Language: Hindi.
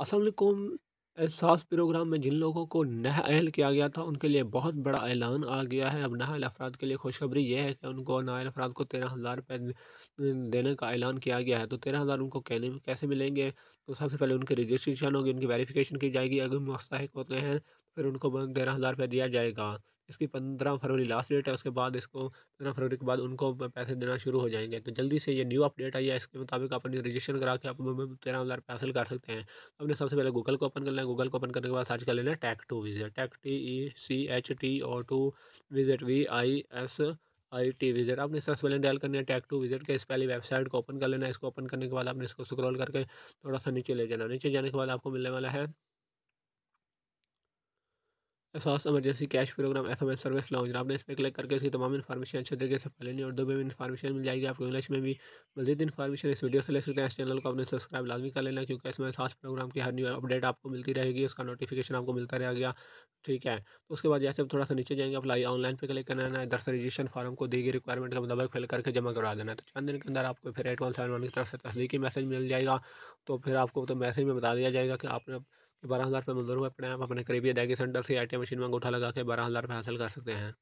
असलकुम एहसास प्रोग्राम में जिन लोगों को नह अहल किया गया था उनके लिए बहुत बड़ा ऐलान आ गया है अब नाहल अफराद के लिए खुशखबरी यह है कि उनको नाहल अफराद को तेरह हज़ार रुपये देने का ऐलान किया गया है तो तेरह हज़ार उनको कहने में कैसे मिलेंगे तो सबसे पहले उनकी रजिस्ट्रेशन होगी उनकी वेरिफिकेशन की जाएगी अगर मुस्तक होते हैं फिर उनको तेरह हज़ार रुपया दिया जाएगा इसकी पंद्रह फरवरी लास्ट डेट है उसके बाद इसको पंद्रह फरवरी के बाद उनको पैसे देना शुरू हो जाएंगे तो जल्दी से ये न्यू अपडेट आई है इसके मुताबिक आप अपनी रजिस्ट्रेशन करा के आप तेरह हज़ार रुपये हासिल कर सकते हैं तो अपने सबसे पहले गूगल को ओपन कर है गूगल को ओपन करने के बाद सर्च कर लेना है tech to visit tech T E C H T O to visit V I S I T visit आपने सबसे पहले डायल करना है टैक टू विजिट के इस पहली वेबसाइट को ओपन कर लेना है इसको ओपन करने के बाद आपने इसको स्क्रॉल करके थोड़ा सा नीचे ले जाना नीचे जाने के बाद आपको मिलने वाला है एसास emergency cash program S M S service launch आपने इस पर क्लिक करके इसकी तमाम इनफॉर्मेशन अच्छे तरीके से पहले उर्दू में इनफॉर्मेशन मिल जाएगी आपको इंग्लिश में भी मजीद इनफॉर्मेशन इस वीडियो से ले सकते हैं इस चैनल को आपने सब्सक्राइब लाजमी कर लेना क्योंकि इसमें एसास प्रोग्राम की हर न्यू अपडेट आपको मिलती रहेगी उसका नोटिफिकेशन आपको मिलता रहेगा ठीक है तो उसके बाद जैसे थोड़ा सा नीचे जाएंगे अपलाई ऑनलाइन पर क्लिक करना है इधर से रजिस्ट्रेशन फॉर्म को दी गई रिक्वायरमेंट के मुताबिक फिल करके जमा करवा देना है तो चंद दिन के अंदर आपको फिर एट वन सेवन वन की तरफ से तस्दीकी मैसेज मिल जाएगा तो फिर आपको तो मैसेज में बता दिया जाएगा कि आपने कि बारह हज़ार रुपये मंजूर हुए अपने आप अपने करीबी अदायगी सेंटर से आई मशीन में अंगूठा लगा के बारह हज़ार रुपये हासिल कर सकते हैं